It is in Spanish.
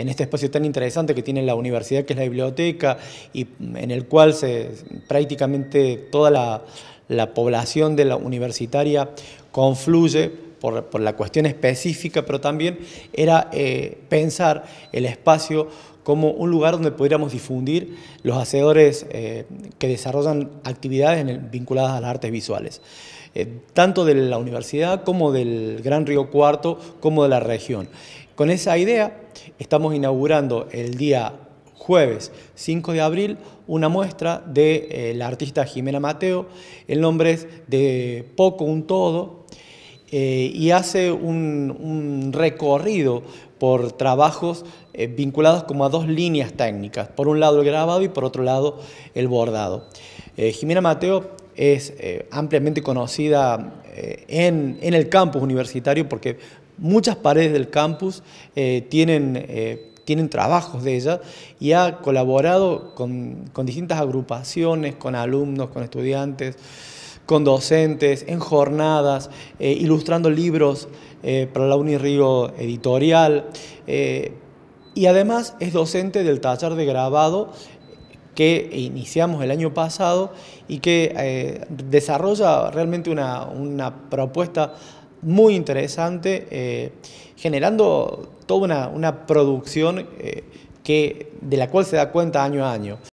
en este espacio tan interesante que tiene la universidad, que es la biblioteca, y en el cual se, prácticamente toda la, la población de la universitaria confluye por, la cuestión específica, pero también era eh, pensar el espacio como un lugar donde pudiéramos difundir los hacedores eh, que desarrollan actividades vinculadas a las artes visuales, eh, tanto de la universidad como del Gran Río Cuarto, como de la región. Con esa idea estamos inaugurando el día jueves 5 de abril una muestra de la artista Jimena Mateo, el nombre es de Poco un Todo, eh, y hace un, recorrido por trabajos eh, vinculados como a dos líneas técnicas, por un lado el grabado y por otro lado el bordado. Eh, Jimena Mateo es ampliamente conocida en, el campus universitario porque muchas paredes del campus tienen trabajos de ella y ha colaborado con, distintas agrupaciones, con alumnos, con estudiantes con docentes, en jornadas, eh, ilustrando libros eh, para la Unirío Editorial. Eh, y además es docente del taller de grabado que iniciamos el año pasado y que desarrolla realmente una, propuesta muy interesante, generando toda una, una producción que, de la cual se da cuenta año a año.